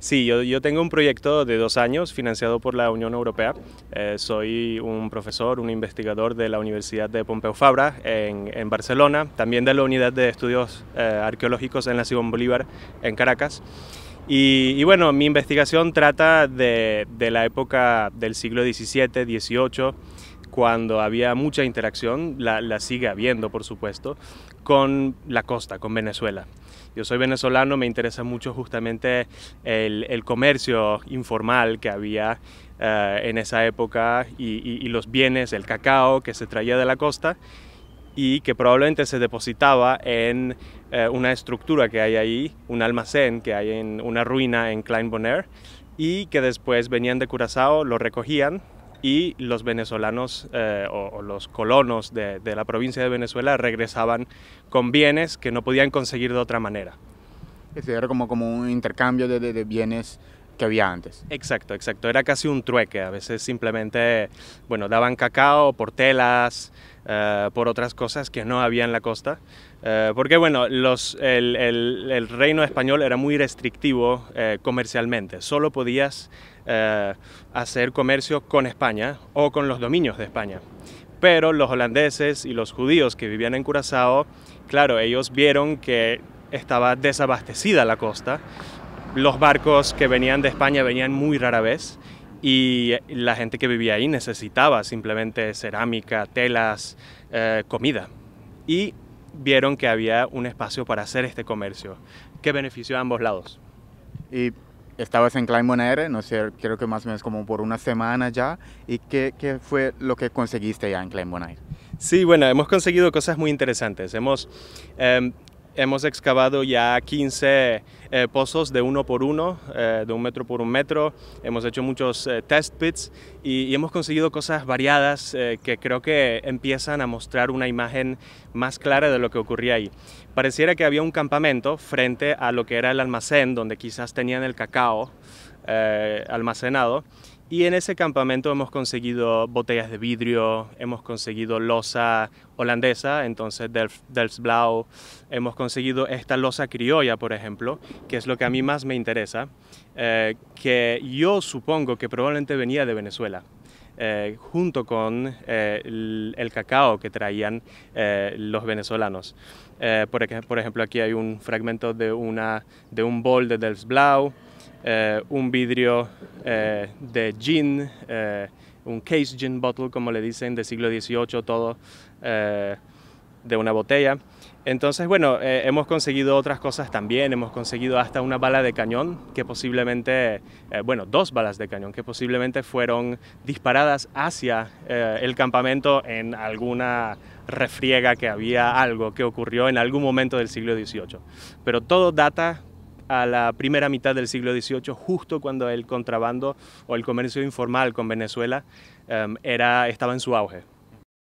Sí, yo, yo, tengo un proyecto de dos años financiado por la Unión Europea. Eh, soy un profesor, un investigador de la Universidad de Pompeu Fabra en, en Barcelona, también de la Unidad de Estudios eh, Arqueológicos en la Simón Bolívar en Caracas. Y, y, bueno, mi investigación trata de, de la época del siglo XVII, XVIII cuando había mucha interacción, la, sigue habiendo por supuesto, con la costa, con Venezuela. Yo soy venezolano, me interesa mucho justamente el, comercio informal que había eh, en esa época y, los bienes, el cacao que se traía de la costa y que probablemente se depositaba en eh, una estructura que hay ahí, un almacén que hay en una ruina en Klein Bonaire y que después venían de Curazao, lo recogían y los venezolanos eh, o, los colonos de, de, la provincia de Venezuela regresaban con bienes que no podían conseguir de otra manera. Era como, como un intercambio de, de, de bienes que había antes. Exacto, exacto. Era casi un trueque. A veces simplemente, bueno, daban cacao por telas, eh, por otras cosas que no había en la costa. Eh, porque, bueno, los, el, reino español era muy restrictivo eh, comercialmente. Solo podías hacer comercio con España o con los dominios de España. Pero los holandeses y los judíos que vivían en Curazao, claro, ellos vieron que estaba desabastecida la costa los barcos que venían de España venían muy rara vez y la gente que vivía ahí necesitaba simplemente cerámica, telas, eh, comida. Y vieron que había un espacio para hacer este comercio que benefició a ambos lados. Y estabas en Clyde no sé, creo que más o menos como por una semana ya. ¿Y qué, fue lo que conseguiste ya en Bonaire? Sí, bueno, hemos conseguido cosas muy interesantes. Hemos em, hemos excavado ya 15 eh, pozos de uno por uno, eh, de un metro por un metro. Hemos hecho muchos eh, test pits y, y, hemos conseguido cosas variadas que creo que empiezan a mostrar una imagen más clara de lo que ocurría ahí. Pareciera que había un campamento frente a lo que era el almacén, donde quizás tenían el cacao almacenado y en ese campamento hemos conseguido botellas de vidrio, hemos conseguido losa holandesa, entonces Blau, hemos conseguido esta losa criolla, por ejemplo, que es lo que a mí más me interesa, eh, que yo supongo que probablemente venía de Venezuela. Eh, junto con eh, el, cacao que traían los venezolanos. Por, por, ejemplo, aquí hay un fragmento de, una, de un bol de blau. Eh, un vidrio eh, de gin, eh, un case gin bottle, como le dicen, del siglo XVIII, todo de una botella. Entonces, bueno, hemos conseguido otras cosas también, hemos conseguido hasta una bala de cañón que posiblemente, bueno, dos balas de cañón que posiblemente fueron disparadas hacia el campamento en alguna refriega que había algo que ocurrió en algún momento del siglo XVIII. Pero todo data a la primera mitad del siglo XVIII, justo cuando el contrabando o el comercio informal con Venezuela em, era, estaba en su auge.